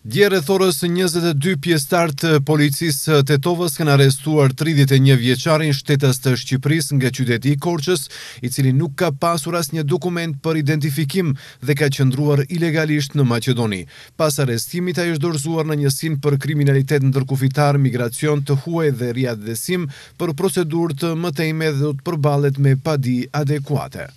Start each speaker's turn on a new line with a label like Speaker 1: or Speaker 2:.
Speaker 1: Djerë e thorës 22 pjestartë të policisë të tovës kënë arestuar 31 vjeqarin shtetës të Shqipëris nga qyteti i Korqës, i cili nuk ka pasur as një dokument për identifikim dhe ka qëndruar ilegalisht në Macedoni. Pas arestimit a ishtë dorzuar në njësin për kriminalitet në dërkufitar, migracion të huaj dhe riadhesim për procedur të mëtejme dhe të përbalet me padi adekuate.